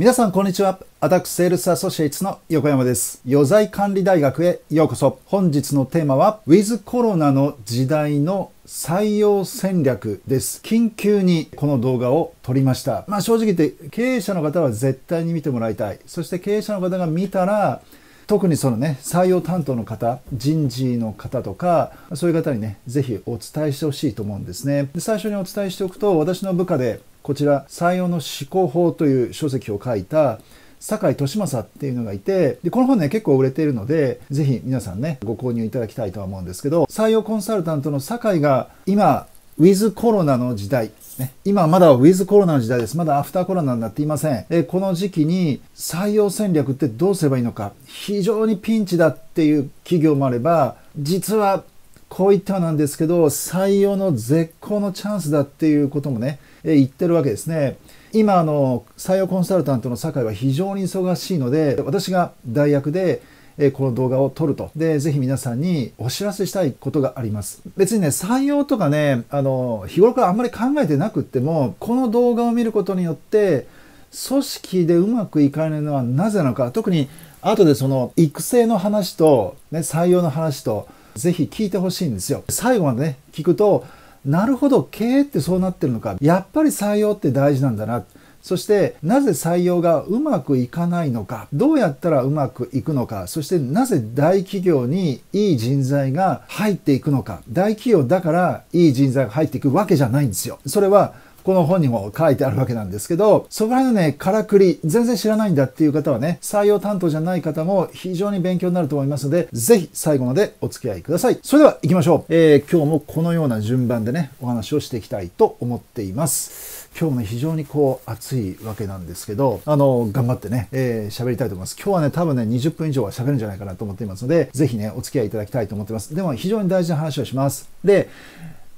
皆さんこんにちは。アタックセールスアソシエイツの横山です。余罪管理大学へようこそ。本日のテーマは、ウィズコロナの時代の採用戦略です。緊急にこの動画を撮りました。まあ正直言って、経営者の方は絶対に見てもらいたい。そして経営者の方が見たら、特にそのね、採用担当の方、人事の方とか、そういう方にね、ぜひお伝えしてほしいと思うんですね。で最初にお伝えしておくと、私の部下で、こちら、採用の思考法という書籍を書いた、酒井利正っていうのがいて、で、この本ね、結構売れているので、ぜひ皆さんね、ご購入いただきたいとは思うんですけど、採用コンサルタントの酒井が、今、ウィズコロナの時代、ね、今まだウィズコロナの時代です。まだアフターコロナになっていません。えこの時期に採用戦略ってどうすればいいのか、非常にピンチだっていう企業もあれば、実はこういったなんですけど、採用の絶好のチャンスだっていうこともね、え言ってるわけですね。今、あの、採用コンサルタントの酒井は非常に忙しいので、私が代役で、えこの動画を撮ると。で、ぜひ皆さんにお知らせしたいことがあります。別にね、採用とかね、あの、日頃からあんまり考えてなくっても、この動画を見ることによって、組織でうまくいかないのはなぜなのか、特に、後でその、育成の話と、ね、採用の話と、ぜひ聞いてほしいんですよ。最後までね、聞くと、なるほど、経営ってそうなってるのか。やっぱり採用って大事なんだな。そして、なぜ採用がうまくいかないのか、どうやったらうまくいくのか、そしてなぜ大企業にいい人材が入っていくのか、大企業だからいい人材が入っていくわけじゃないんですよ。それはこの本にも書いてあるわけなんですけど、そこら辺のね、からくり、全然知らないんだっていう方はね、採用担当じゃない方も非常に勉強になると思いますので、ぜひ最後までお付き合いください。それでは行きましょう。えー、今日もこのような順番でね、お話をしていきたいと思っています。今日も非常にこう、暑いわけなんですけど、あの、頑張ってね、えー、喋りたいと思います。今日はね、多分ね、20分以上は喋るんじゃないかなと思っていますので、ぜひね、お付き合いいただきたいと思っています。でも、非常に大事な話をします。で、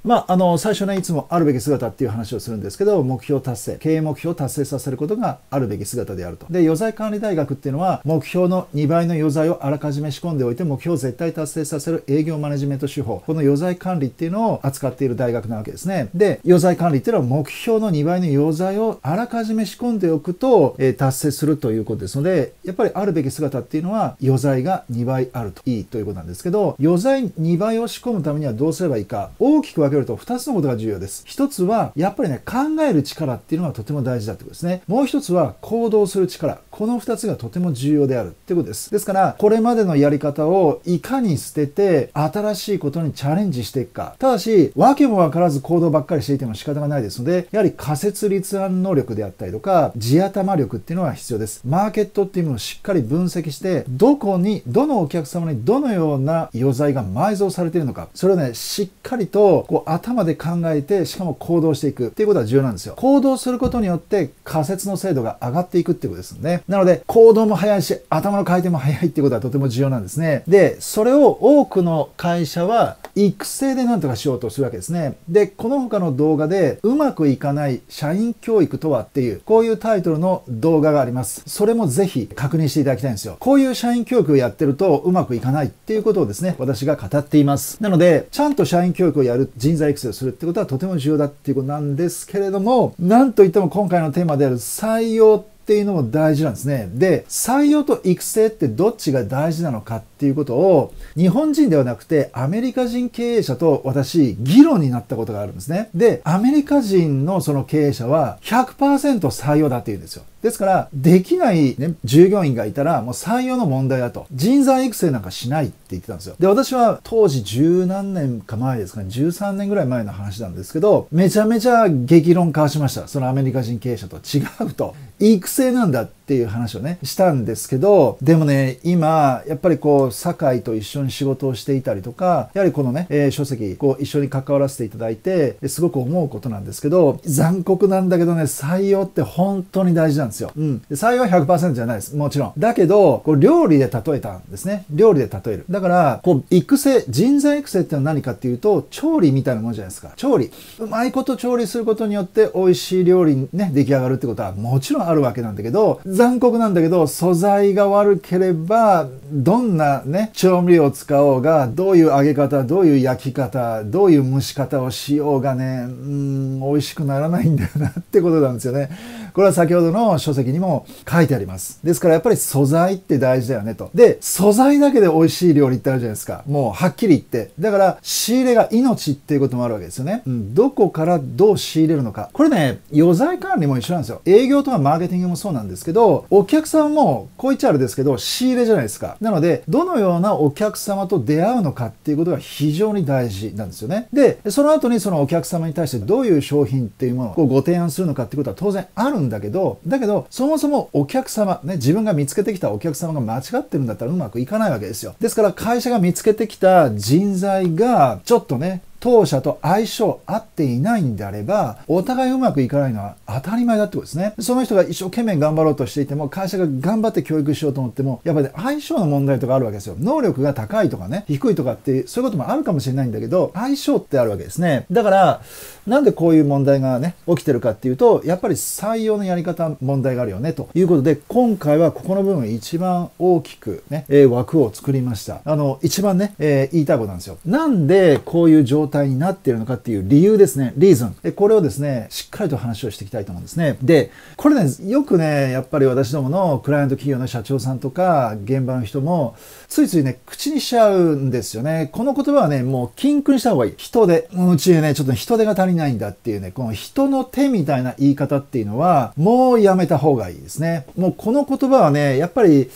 まあ、あの、最初ね、いつもあるべき姿っていう話をするんですけど、目標達成、経営目標を達成させることがあるべき姿であると。で、余罪管理大学っていうのは、目標の2倍の余罪をあらかじめ仕込んでおいて、目標を絶対達成させる営業マネジメント手法、この余罪管理っていうのを扱っている大学なわけですね。で、余罪管理っていうのは、目標の2倍の余罪をあらかじめ仕込んでおくと、えー、達成するということですので、やっぱりあるべき姿っていうのは、余罪が2倍あるといいということなんですけど、余罪2倍を仕込むためにはどうすればいいか、大きく分けると2つのことが重要です。1つは、やっぱりね、考える力っていうのがとても大事だってことですね。もう1つは、行動する力。この2つがとても重要であるってことです。ですから、これまでのやり方をいかに捨てて、新しいことにチャレンジしていくか。ただし、わけもわからず行動ばっかりしていても仕方がないですので、やはり仮説立案能力であったりとか、地頭力っていうのは必要です。マーケットっていうものをしっかり分析して、どこに、どのお客様にどのような余罪が埋蔵されているのか、それをね、しっかりと、こう、頭で考えて、しかも行動していくっていうことは重要なんですよ。行動することによって仮説の精度が上がっていくってことですね。なので、行動も早いし、頭の回転も早いっていうことはとても重要なんですね。で、それを多くの会社は育成で何とかしようとするわけですね。で、この他の動画で、うまくいかない社員教育とはっていう、こういうタイトルの動画があります。それもぜひ確認していただきたいんですよ。こういう社員教育をやってるとうまくいかないっていうことをですね、私が語っています。なので、ちゃんと社員教育をやる、人材育成をするってことはとても重要だっていうことなんですけれども、なんといっても今回のテーマである採用ってっていうのも大事なんですね。で、採用と育成ってどっちが大事なのかっていうことを、日本人ではなくてアメリカ人経営者と私、議論になったことがあるんですね。で、アメリカ人のその経営者は100%採用だって言うんですよ。ですから、できない、ね、従業員がいたら、もう採用の問題だと。人材育成なんかしないって言ってたんですよ。で、私は当時十何年か前ですかね、13年ぐらい前の話なんですけど、めちゃめちゃ激論交わしました。そのアメリカ人経営者と違うと。育成なんだって。っていう話をね、したんですけど、でもね、今、やっぱりこう、酒井と一緒に仕事をしていたりとか、やはりこのね、えー、書籍、こう、一緒に関わらせていただいて、すごく思うことなんですけど、残酷なんだけどね、採用って本当に大事なんですよ。うん。採用は100%じゃないです。もちろん。だけど、こう、料理で例えたんですね。料理で例える。だから、こう、育成、人材育成ってのは何かっていうと、調理みたいなものじゃないですか。調理。うまいこと調理することによって、美味しい料理にね、出来上がるってことはもちろんあるわけなんだけど、残酷なんだけど、素材が悪ければ、どんなね、調味料を使おうが、どういう揚げ方、どういう焼き方、どういう蒸し方をしようがね、うん、美味しくならないんだよなってことなんですよね。これは先ほどの書籍にも書いてあります。ですからやっぱり素材って大事だよねと。で、素材だけで美味しい料理ってあるじゃないですか。もうはっきり言って。だから仕入れが命っていうこともあるわけですよね。うん、どこからどう仕入れるのか。これね、余罪管理も一緒なんですよ。営業とかマーケティングもそうなんですけど、お客さんもこういっちゃあれですけど、仕入れじゃないですか。なので、どのようなお客様と出会うのかっていうことが非常に大事なんですよね。で、その後にそのお客様に対してどういう商品っていうものをご提案するのかってことは当然あるんんだけど、だけど、そもそもお客様、ね、自分が見つけてきたお客様が間違ってるんだったらうまくいかないわけですよ。ですから、会社が見つけてきた人材が、ちょっとね、当社と相性合っていないんであれば、お互いうまくいかないのは当たり前だってことですね。その人が一生懸命頑張ろうとしていても、会社が頑張って教育しようと思っても、やっぱり相性の問題とかあるわけですよ。能力が高いとかね、低いとかっていう、そういうこともあるかもしれないんだけど、相性ってあるわけですね。だから、なんでこういう問題がね、起きてるかっていうと、やっぱり採用のやり方問題があるよね、ということで、今回はここの部分一番大きくね、え枠を作りました。あの、一番ね、えー、言いたいことなんですよ。なんでこういう状態態になっているのかっていう理由ですね。リーズン。これをですね、しっかりと話をしていきたいと思うんですね。で、これね、よくね、やっぱり私どものクライアント企業の社長さんとか、現場の人も、ついついね、口にしちゃうんですよね。この言葉はね、もう、禁句にした方がいい。人手。うちね、ちょっと人手が足りないんだっていうね、この人の手みたいな言い方っていうのは、もうやめた方がいいですね。もうこの言葉はね、やっぱり、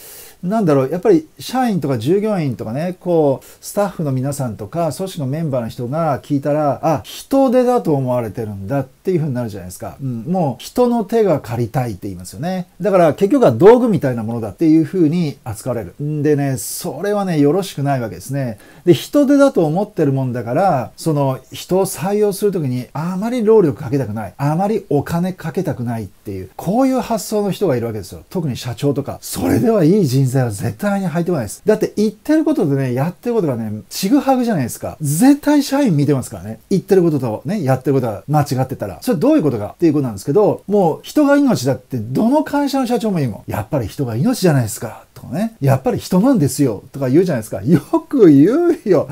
なんだろうやっぱり社員とか従業員とかねこうスタッフの皆さんとか組織のメンバーの人が聞いたらあ人手だと思われてるんだっていう風になるじゃないですか、うん、もう人の手が借りたいって言いますよねだから結局は道具みたいなものだっていう風に扱われるんでねそれはねよろしくないわけですねで人手だと思ってるもんだからその人を採用する時にあまり労力かけたくないあまりお金かけたくないっていう、こういう発想の人がいるわけですよ。特に社長とか。それではいい人材は絶対に入ってこないです。だって言ってることでね、やってることがね、ちぐはぐじゃないですか。絶対社員見てますからね。言ってることとね、やってることが間違ってたら。それどういうことかっていうことなんですけど、もう人が命だってどの会社の社長も言うもん。やっぱり人が命じゃないですか。とかね。やっぱり人なんですよ。とか言うじゃないですか。よく言うよ。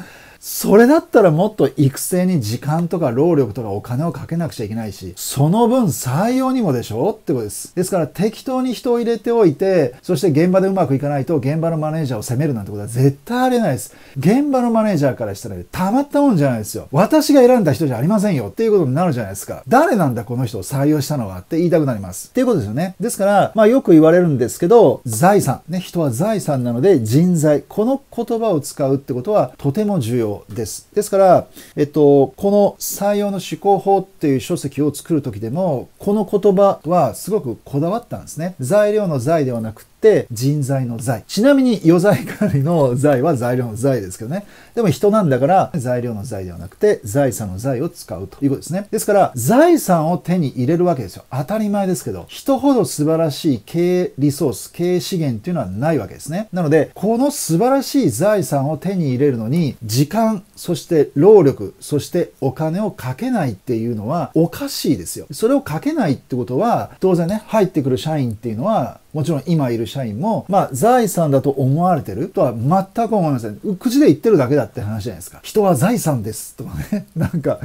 それだったらもっと育成に時間とか労力とかお金をかけなくちゃいけないし、その分採用にもでしょってことです。ですから適当に人を入れておいて、そして現場でうまくいかないと現場のマネージャーを責めるなんてことは絶対ありえないです。現場のマネージャーからしたらたまったもんじゃないですよ。私が選んだ人じゃありませんよっていうことになるじゃないですか。誰なんだこの人を採用したのはって言いたくなります。っていうことですよね。ですから、まあよく言われるんですけど、財産。ね、人は財産なので人材。この言葉を使うってことはとても重要。です。ですから、えっと、この採用の思考法っていう書籍を作るときでも、この言葉はすごくこだわったんですね。材料の材ではなく、人材の財。ちなみに、余罪管理の財は材料の財ですけどね。でも人なんだから、材料の財ではなくて、財産の財を使うということですね。ですから、財産を手に入れるわけですよ。当たり前ですけど、人ほど素晴らしい経営リソース、経営資源っていうのはないわけですね。なので、この素晴らしい財産を手に入れるのに、時間、そして労力、そしてお金をかけないっていうのはおかしいですよ。それをかけないってことは、当然ね、入ってくる社員っていうのは、もちろん今いる社員も、まあ、財産だと思われてるとは全く思いません。口で言ってるだけだって話じゃないですか。人は財産ですとかね。なんか、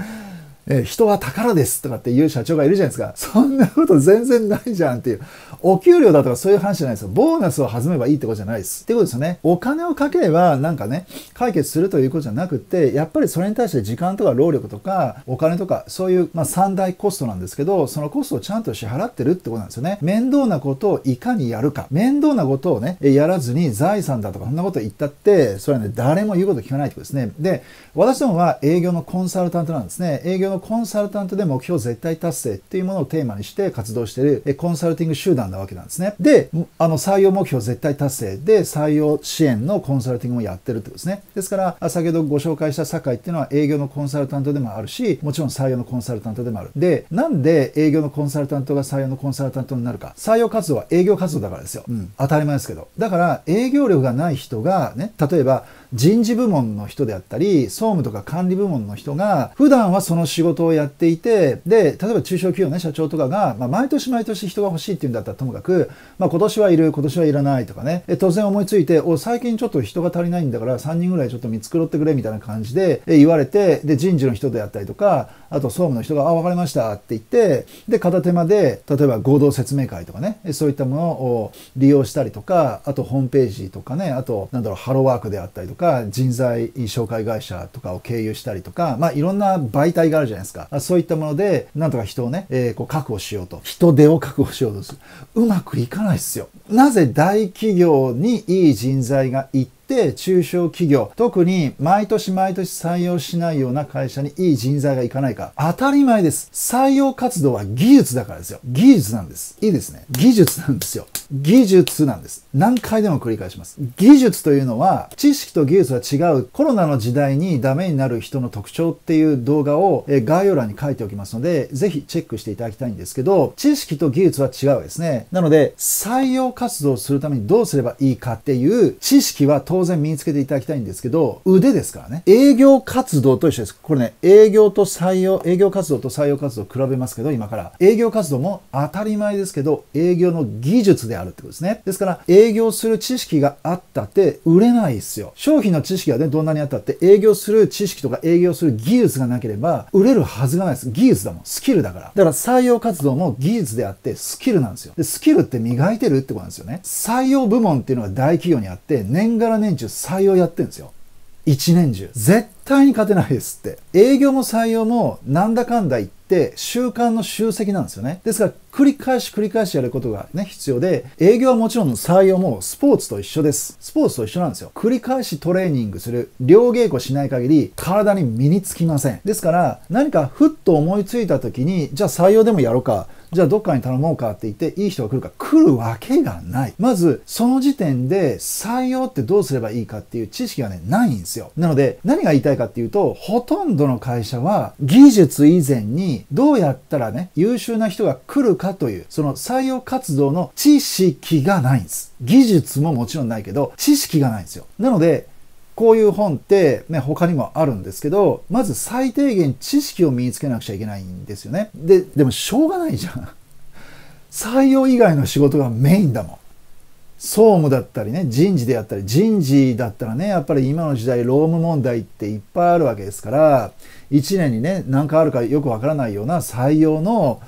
え人は宝ですとかっていう社長がいるじゃないですか。そんなこと全然ないじゃんっていう。お給料だとかそういう話じゃないですよ。ボーナスを弾めばいいってことじゃないです。ってことですよね。お金をかければなんかね、解決するということじゃなくて、やっぱりそれに対して時間とか労力とかお金とかそういう、まあ、三大コストなんですけど、そのコストをちゃんと支払ってるってことなんですよね。面倒なことをいかにやるか。面倒なことをね、やらずに財産だとかそんなこと言ったって、それはね、誰も言うこと聞かないってことですね。で、私どもは営業のコンサルタントなんですね。営業のコンサルタントで目標絶対達成っていうものをテーマにして活動してるコンサルティング集団なわけなんですね。で、あの採用目標絶対達成で採用支援のコンサルティングもやってるってことですね。ですから、先ほどご紹介した酒井っていうのは営業のコンサルタントでもあるし、もちろん採用のコンサルタントでもある。で、なんで営業のコンサルタントが採用のコンサルタントになるか。採用活動は営業活動だからですよ。うん。当たり前ですけど。だから、営業力がない人がね、例えば、人事部門の人であったり、総務とか管理部門の人が、普段はその仕事をやっていて、で、例えば中小企業の、ね、社長とかが、まあ、毎年毎年人が欲しいっていうんだったらともかく、まあ、今年はいる、今年はいらないとかね、え当然思いついて、お、最近ちょっと人が足りないんだから、3人ぐらいちょっと見繕ってくれみたいな感じで言われて、で、人事の人であったりとか、あと総務の人が、あ、わかりましたって言って、で、片手間で、例えば合同説明会とかね、そういったものを利用したりとか、あとホームページとかね、あと、なんだろう、ハローワークであったりとか、か人材紹介会社とかを経由したりとか、まあ、いろんな媒体があるじゃないですかそういったものでなんとか人をね、えー、こう確保しようと人手を確保しようとするうまくいかないっすよなぜ大企業にいい人材が行ってって中小企業、特に毎年毎年採用しないような会社にいい人材がいかないか。当たり前です。採用活動は技術だからですよ。技術なんです。いいですね。技術なんですよ。技術なんです。何回でも繰り返します。技術というのは、知識と技術は違うコロナの時代にダメになる人の特徴っていう動画を概要欄に書いておきますので、ぜひチェックしていただきたいんですけど、知識と技術は違うですね。なので、採用活動するためにどうすればいいかっていう知識は当当然身につけていただきたいんですけど、腕ですからね。営業活動と一緒です。これね、営業と採用、営業活動と採用活動を比べますけど、今から。営業活動も当たり前ですけど、営業の技術であるってことですね。ですから、営業する知識があったって売れないですよ。商品の知識がね、どんなにあったって、営業する知識とか営業する技術がなければ、売れるはずがないです。技術だもん。スキルだから。だから採用活動も技術であって、スキルなんですよ。で、スキルって磨いてるってことなんですよね。採用部門っていうのが大企業にあって、年がら年年中採用やってるんですよ。一年中。絶対に勝てないですって。営業も採用もなんだかんだ言って、習慣の集積なんですよね。ですから、繰り返し繰り返しやることがね、必要で、営業はもちろん採用もスポーツと一緒です。スポーツと一緒なんですよ。繰り返しトレーニングする、両稽古しない限り、体に身につきません。ですから、何かふっと思いついた時に、じゃあ採用でもやろうか、じゃあどっかに頼もうかって言って、いい人が来るか、来るわけがない。まず、その時点で採用ってどうすればいいかっていう知識がね、ないんですよ。なので、何が言いたいかっていうと、ほとんどの会社は技術以前にどうやったらね、優秀な人が来るかという、その採用活動の知識がないんです。技術ももちろんないけど、知識がないんですよ。なので、こういう本って、ね、他にもあるんですけど、まず最低限知識を身につけなくちゃいけないんですよね。で、でもしょうがないじゃん。採用以外の仕事がメインだもん。総務だったりね人事であったり人事だったらねやっぱり今の時代労務問題っていっぱいあるわけですから1年にね何かあるかよくわからないような採用の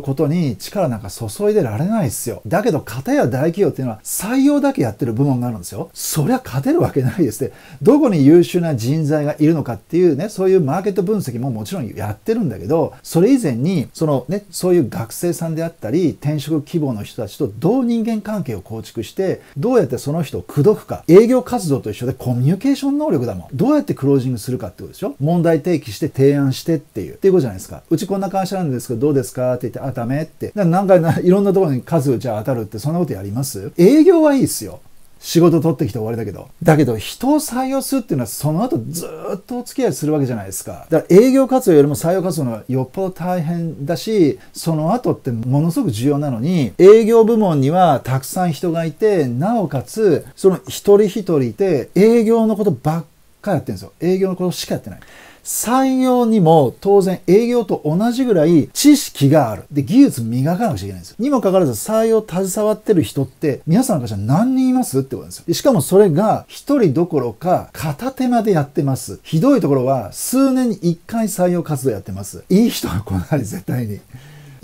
ことに力なんか注いでられないですよ。だけど、片や大企業っていうのは採用だけやってる部門があるんですよ。そりゃ勝てるわけないですね。どこに優秀な人材がいるのかっていうね、そういうマーケット分析ももちろんやってるんだけど、それ以前に、そのね、そういう学生さんであったり、転職希望の人たちとどう人間関係を構築して、どうやってその人を口説くか。営業活動と一緒でコミュニケーション能力だもん。どうやってクロージングするかってことでしょ問題提起して提案してっていう。っていうことじゃないですか。うちこんな会社なんですけど、どうですかってて、あ、ダメって。なんかいろんなところに数じゃあ当たるって、そんなことやります営業はいいっすよ。仕事取ってきて終わりだけど。だけど、人を採用するっていうのは、その後ずっとお付き合いするわけじゃないですか。だから営業活動よりも採用活動のよっぽど大変だし、その後ってものすごく重要なのに、営業部門にはたくさん人がいて、なおかつ、その一人一人いて、営業のことばっかやってるんですよ。営業のことしかやってない。採用にも当然営業と同じぐらい知識がある。で、技術磨かなくちゃいけないんですよ。にもかかわらず採用携わってる人って皆さんの会社何人いますってことなんですよ。しかもそれが1人どころか片手間でやってます。ひどいところは数年に1回採用活動やってます。いい人は来ない、絶対に。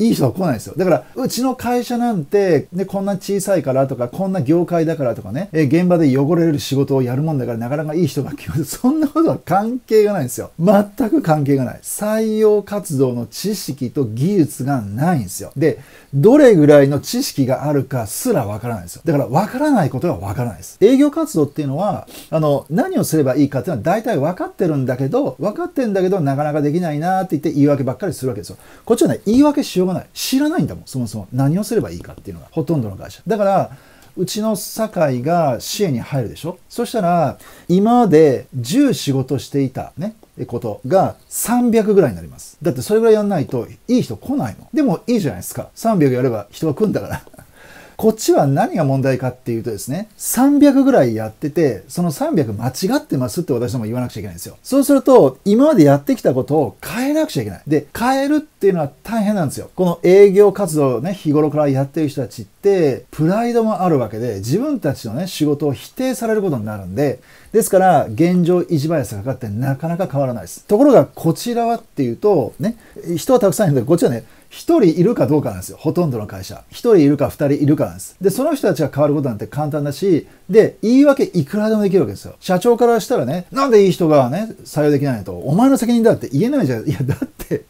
いい人は来ないですよ。だから、うちの会社なんて、ね、こんな小さいからとか、こんな業界だからとかね、え現場で汚れる仕事をやるもんだから、なかなかいい人が来ます。そんなことは関係がないんですよ。全く関係がない。採用活動の知識と技術がないんですよ。で、どれぐらいの知識があるかすらわからないですよ。だから、わからないことはわからないです。営業活動っていうのは、あの、何をすればいいかっていうのは大体わかってるんだけど、分かってんだけど、なかなかできないなって言って言い訳ばっかりするわけですよ。こっちはね、言い訳しようががない。知らないんだもん、そもそも。何をすればいいかっていうのが、ほとんどの会社。だから、うちの酒井が支援に入るでしょそしたら、今まで10仕事していたね、ことが300ぐらいになります。だってそれぐらいやんないといい人来ないの。でもいいじゃないですか。300やれば人が来んだから。こっちは何が問題かっていうとですね、300ぐらいやってて、その300間違ってますって私ども言わなくちゃいけないんですよ。そうすると、今までやってきたことを変えなくちゃいけない。で、変えるっていうのは大変なんですよ。この営業活動をね、日頃からやってる人たちって、プライドもあるわけで、自分たちのね、仕事を否定されることになるんで、ですから、現状維持バイアスがかかってなかなか変わらないです。ところが、こちらはっていうと、ね、人はたくさんいるんだけど、こっちはね、1人いるかどうかなんですよ。ほとんどの会社。1人いるか2人いるかなんです。で、その人たちが変わることなんて簡単だし、で、言い訳いくらでもできるわけですよ。社長からしたらね、なんでいい人がね、採用できないのと、お前の責任だって言えないじゃん。いや、だって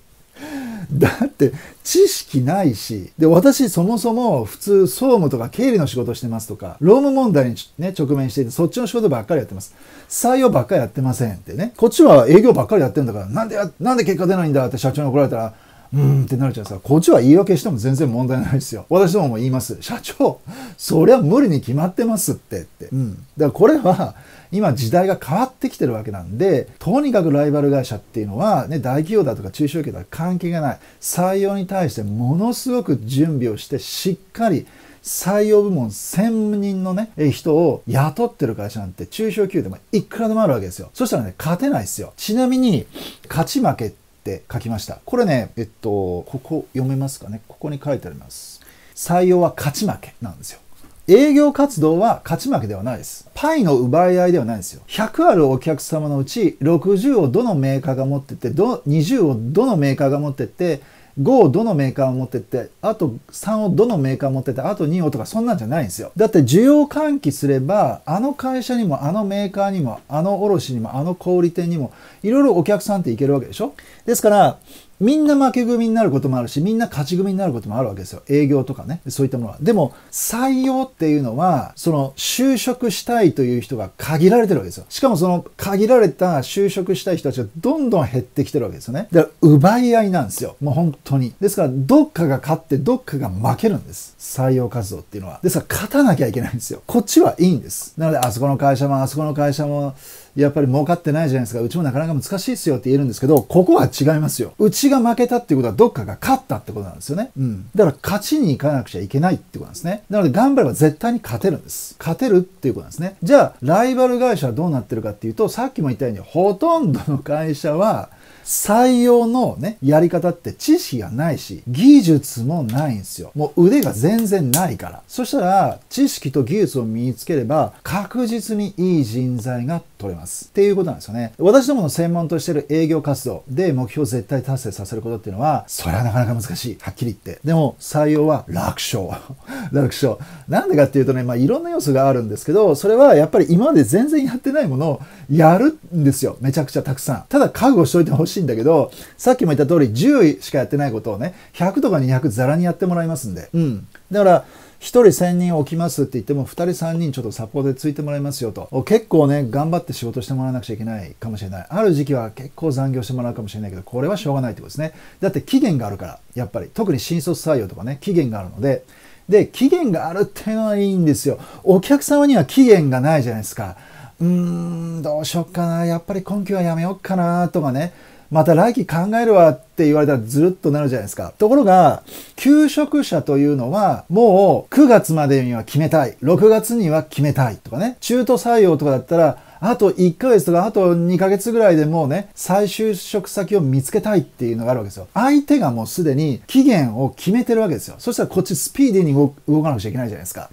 だって知識ないし、で、私そもそも普通総務とか経理の仕事してますとか、労務問題にね、直面していて、そっちの仕事ばっかりやってます。採用ばっかりやってませんってね。こっちは営業ばっかりやってんだから、なんでなんで結果出ないんだって社長に怒られたら、うんってなるじゃないですか。こっちは言い訳しても全然問題ないですよ。私どもも言います。社長、そりゃ無理に決まってますってって。うん。だからこれは、今時代が変わってきてるわけなんで、とにかくライバル会社っていうのは、ね、大企業だとか中小企業だとか関係がない。採用に対してものすごく準備をして、しっかり採用部門1000人のね、人を雇ってる会社なんて中小企業でもいくらでもあるわけですよ。そしたらね、勝てないですよ。ちなみに、勝ち負けっって書きました。これね、えっと、ここ読めますかね。ここに書いてあります。採用は勝ち負けなんですよ。営業活動は勝ち負けではないです。パイの奪い合いではないですよ。100あるお客様のうち60をどのメーカーが持ってて、ど20をどのメーカーが持ってて、5をどのメーカーを持ってって、あと3をどのメーカー持ってって、あと2をとかそんなんじゃないんですよ。だって需要喚起すれば、あの会社にも、あのメーカーにも、あの卸にも、あの小売店にも、いろいろお客さんっていけるわけでしょですから、みんな負け組になることもあるし、みんな勝ち組になることもあるわけですよ。営業とかね、そういったものは。でも、採用っていうのは、その、就職したいという人が限られてるわけですよ。しかもその、限られた就職したい人たちがどんどん減ってきてるわけですよね。だから、奪い合いなんですよ。もう本当に。ですから、どっかが勝って、どっかが負けるんです。採用活動っていうのは。ですから、勝たなきゃいけないんですよ。こっちはいいんです。なので、あそこの会社も、あそこの会社も、やっぱり儲かってないじゃないですか、うちもなかなか難しいですよって言えるんですけど、ここは違いますよ。うちが負けたっていうことはどっかが勝ったってことなんですよね。うん。だから勝ちに行かなくちゃいけないってことなんですね。なので頑張れば絶対に勝てるんです。勝てるっていうことなんですね。じゃあ、ライバル会社はどうなってるかっていうと、さっきも言ったように、ほとんどの会社は、採用のね、やり方って知識がないし、技術もないんですよ。もう腕が全然ないから。そしたら、知識と技術を身につければ、確実にいい人材が取れます。っていうことなんですよね。私どもの専門としてる営業活動で目標を絶対達成させることっていうのは、それはなかなか難しい。はっきり言って。でも、採用は楽勝。楽勝。なんでかっていうとね、まあいろんな要素があるんですけど、それはやっぱり今まで全然やってないものをやるんですよ。めちゃくちゃたくさん。ただ覚悟しといてほしい。しいんだけど、さっきも言った通り10しかやってないことをね、100とか200ざらにやってもらいますんで。うん、だから、1人1000人置きますって言っても、2人3人ちょっとサポートでついてもらいますよと。結構ね、頑張って仕事してもらわなくちゃいけないかもしれない。ある時期は結構残業してもらうかもしれないけど、これはしょうがないってことですね。だって期限があるから、やっぱり。特に新卒採用とかね、期限があるので、で、期限があるっていうのはいいんですよ。お客様には期限がないじゃないですか。うーん、どうしよっかな。やっぱり今期はやめよっかな。とかね。また来季考えるわって言われたらずるっとなるじゃないですか。ところが、求職者というのは、もう9月までには決めたい。6月には決めたいとかね。中途採用とかだったら、あと1ヶ月とか、あと2ヶ月ぐらいでもうね、再就職先を見つけたいっていうのがあるわけですよ。相手がもうすでに期限を決めてるわけですよ。そしたらこっちスピーディーに動かなくちゃいけないじゃないですか。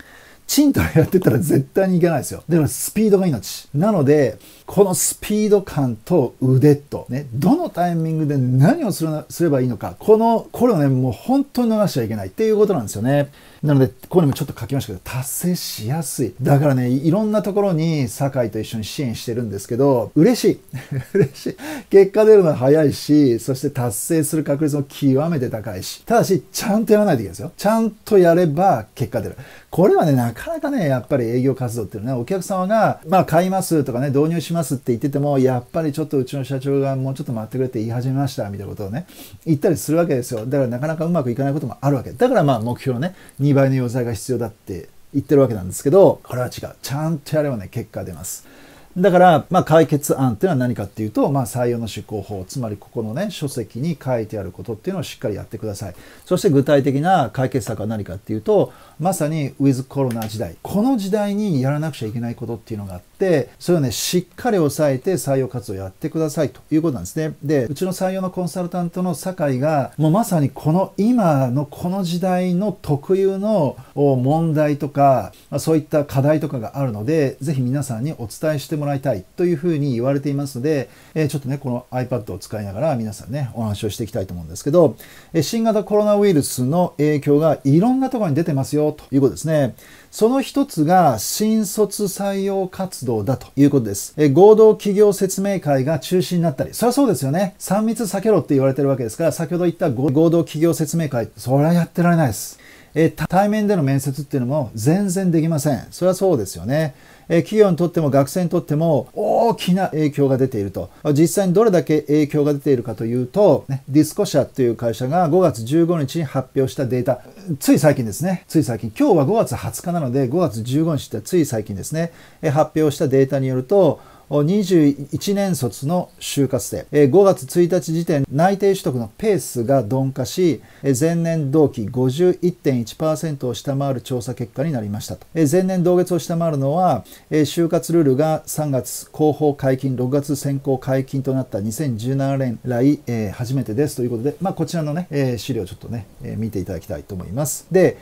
ちんとやってたら絶対にいけないですよ。だからスピードが命。なので、このスピード感と腕と、ね、どのタイミングで何をすればいいのか、この、これをね、もう本当に逃しちゃいけないっていうことなんですよね。なので、ここにもちょっと書きましたけど、達成しやすい。だからね、いろんなところに酒井と一緒に支援してるんですけど、嬉しい。嬉しい。結果出るのは早いし、そして達成する確率も極めて高いし、ただし、ちゃんとやらないといけないですよ。ちゃんとやれば結果出る。これはね、なかなかね、やっぱり営業活動っていうのはね、お客様が、まあ、買いますとかね、導入しますって言ってても、やっぱりちょっとうちの社長がもうちょっと待ってくれって言い始めました、みたいなことをね、言ったりするわけですよ。だからなかなかうまくいかないこともあるわけ。だからまあ、目標のね、2倍の要材が必要だって言ってるわけなんですけど、これは違う。ちゃんとやればね、結果出ます。だから、まあ、解決案っていうのは何かっていうと、まあ、採用の執行法、つまりここのね、書籍に書いてあることっていうのをしっかりやってください。そして具体的な解決策は何かっていうと、まさにウィズコロナ時代、この時代にやらなくちゃいけないことっていうのがあって、、それをね、しっかり抑えて採用活動やってくださいということなんですね。で、うちの採用のコンサルタントの酒井が、もうまさにこの今のこの時代の特有の問題とか、そういった課題とかがあるので、ぜひ皆さんにお伝えしてもらいたいというふうに言われていますので、えちょっとね、この iPad を使いながら皆さんね、お話をしていきたいと思うんですけど、え新型コロナウイルスの影響がいろんなところに出てますよということですね。その一つが新卒採用活動だということです。え合同企業説明会が中止になったり、そりゃそうですよね。3密避けろって言われてるわけですから、先ほど言った合同企業説明会、そりゃやってられないです。え対面での面接っていうのも全然できません。そりゃそうですよね。え企業にとっても学生にとっても大きな影響が出ていると。実際にどれだけ影響が出ているかというと、ね、ディスコ社という会社が5月15日に発表したデータ、つい最近ですね、つい最近、今日は5月20日なので5月15日ってつい最近ですね、え発表したデータによると、21年卒の就活生、5月1日時点内定取得のペースが鈍化し、前年同期51.1%を下回る調査結果になりましたと。前年同月を下回るのは、就活ルールが3月広報解禁、6月選考解禁となった2017年来、初めてですということで、まあ、こちらのね、資料をちょっとね、見ていただきたいと思います。で、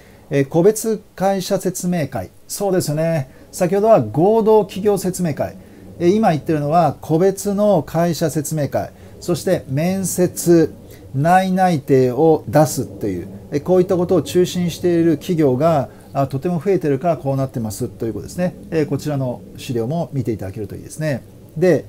個別会社説明会、そうですよね。先ほどは合同企業説明会。今言ってるのは個別の会社説明会そして面接内内定を出すっていうこういったことを中心している企業がとても増えてるからこうなってますということですねこちらの資料も見ていただけるといいですねで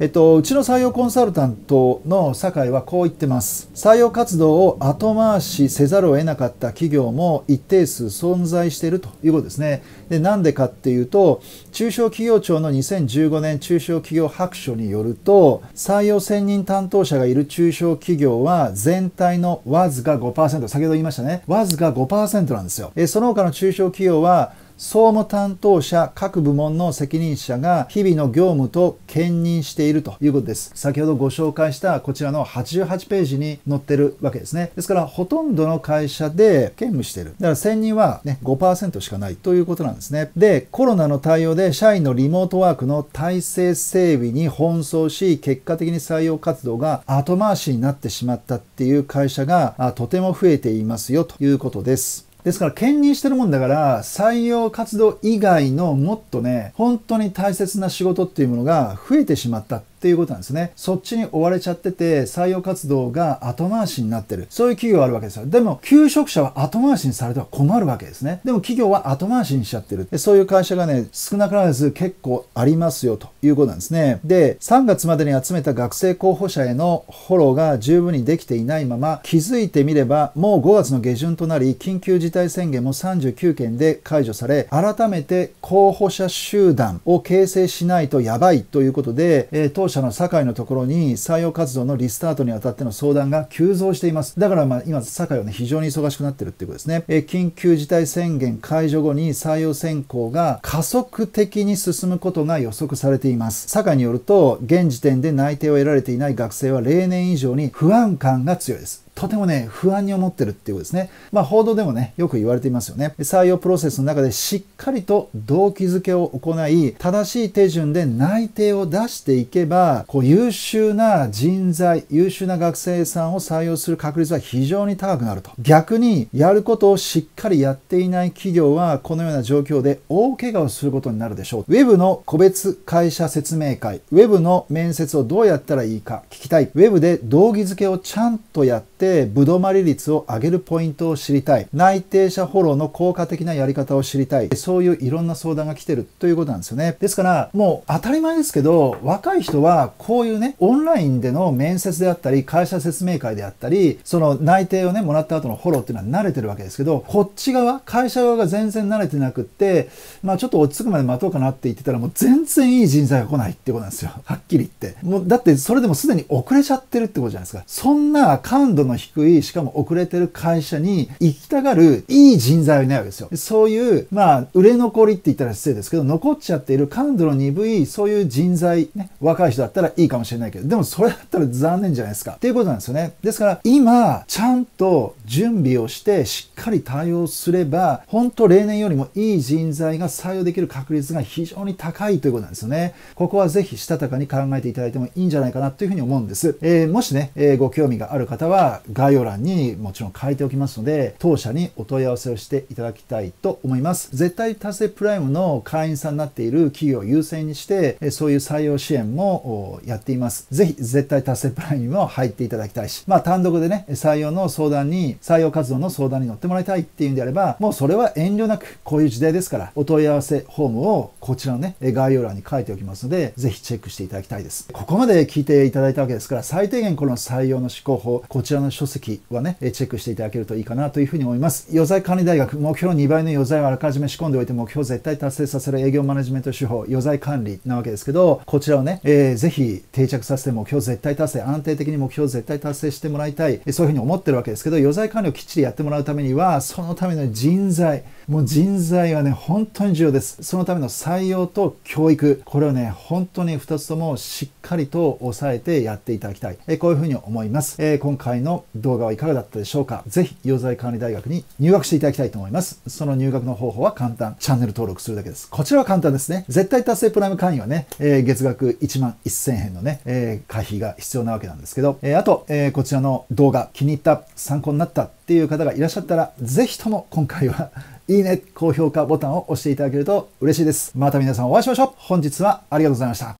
えっと、うちの採用コンサルタントの酒井はこう言ってます採用活動を後回しせざるを得なかった企業も一定数存在しているということですねでなんでかっていうと中小企業庁の2015年中小企業白書によると採用専任担当者がいる中小企業は全体のわずか5%先ほど言いましたねわずか5%なんですよえその他の中小企業は総務担当者各部門の責任者が日々の業務と兼任しているということです。先ほどご紹介したこちらの88ページに載ってるわけですね。ですからほとんどの会社で兼務している。だから専任はね5%しかないということなんですね。で、コロナの対応で社員のリモートワークの体制整備に奔走し、結果的に採用活動が後回しになってしまったっていう会社がとても増えていますよということです。ですから兼任してるもんだから採用活動以外のもっとね本当に大切な仕事っていうものが増えてしまったっていうことなんですね。そっちに追われちゃってて、採用活動が後回しになってる。そういう企業あるわけですよ。でも、求職者は後回しにされては困るわけですね。でも企業は後回しにしちゃってる。そういう会社がね、少なからず結構ありますよということなんですね。で、3月までに集めた学生候補者へのフォローが十分にできていないまま、気づいてみれば、もう5月の下旬となり、緊急事態宣言も39件で解除され、改めて候補者集団を形成しないとやばいということで、えー、当者の酒井のところに採用活動のリスタートにあたっての相談が急増しています。だからまあ今、酒井はね、非常に忙しくなってるっていうことですね。え緊急事態宣言解除後に採用選考が加速的に進むことが予測されています。堺によると、現時点で内定を得られていない学生は例年以上に不安感が強いです。とてもね、不安に思ってるっていうことですね。まあ、報道でもね、よく言われていますよね。採用プロセスの中でしっかりと動機づけを行い、正しい手順で内定を出していけば、こう優秀な人材、優秀な学生さんを採用する確率は非常に高くなると。逆に、やることをしっかりやっていない企業は、このような状況で大怪我をすることになるでしょう。ウェブの個別会社説明会、ウェブの面接をどうやったらいいか聞きたい。ウェブで動機づけをちゃんとやって、ってぶどまり率を上げるポイントを知りたい内定者フォローの効果的なやり方を知りたいそういういろんな相談が来てるということなんですよねですからもう当たり前ですけど若い人はこういうねオンラインでの面接であったり会社説明会であったりその内定をねもらった後のフォローっていうのは慣れてるわけですけどこっち側会社側が全然慣れてなくってまあちょっと落ち着くまで待とうかなって言ってたらもう全然いい人材が来ないってことなんですよはっきり言ってもうだってそれでもすでに遅れちゃってるってことじゃないですかそんな感度度の低い、しかも遅れてる会社に行きたがるいい人材はいないわけですよ。そういう、まあ、売れ残りって言ったら失礼ですけど、残っちゃっている感度の鈍い、そういう人材、ね、若い人だったらいいかもしれないけど、でもそれだったら残念じゃないですか。っていうことなんですよね。ですから、今、ちゃんと準備をして、しっかり対応すれば、本当例年よりもいい人材が採用できる確率が非常に高いということなんですよね。ここはぜひ、したたかに考えていただいてもいいんじゃないかなというふうに思うんです。えー、もしね、えー、ご興味がある方は、概要欄にもちろん書いておきますので、当社にお問い合わせをしていただきたいと思います。絶対達成プライムの会員さんになっている企業を優先にして、そういう採用支援もやっています。ぜひ絶対達成プライムにも入っていただきたいし、まあ単独でね、採用の相談に、採用活動の相談に乗ってもらいたいっていうんであれば、もうそれは遠慮なく、こういう時代ですから、お問い合わせフォームをこちらのね、概要欄に書いておきますので、ぜひチェックしていただきたいです。ここまで聞いていただいたわけですから、最低限この採用の思考法、こちらのの書籍はね、チェックしていただけるといいかなというふうに思います。余罪管理大学、目標2倍の余罪をあらかじめ仕込んでおいて目標を絶対達成させる営業マネジメント手法、余罪管理なわけですけど、こちらをね、えー、ぜひ定着させて目標絶対達成、安定的に目標絶対達成してもらいたい、そういうふうに思ってるわけですけど、余罪管理をきっちりやってもらうためには、そのための人材、もう人材はね、本当に重要です。そのための採用と教育、これをね、本当に2つともしっかりと抑えてやっていただきたい。えこういうふうに思います。えー、今回のの動画はいかがだったでしょうかぜひ、溶剤管理大学に入学していただきたいと思います。その入学の方法は簡単。チャンネル登録するだけです。こちらは簡単ですね。絶対達成プライム会員はね、えー、月額1万1000円のね、えー、会費が必要なわけなんですけど、えー、あと、えー、こちらの動画気に入った、参考になったっていう方がいらっしゃったら、ぜひとも今回は いいね、高評価ボタンを押していただけると嬉しいです。また皆さんお会いしましょう。本日はありがとうございました。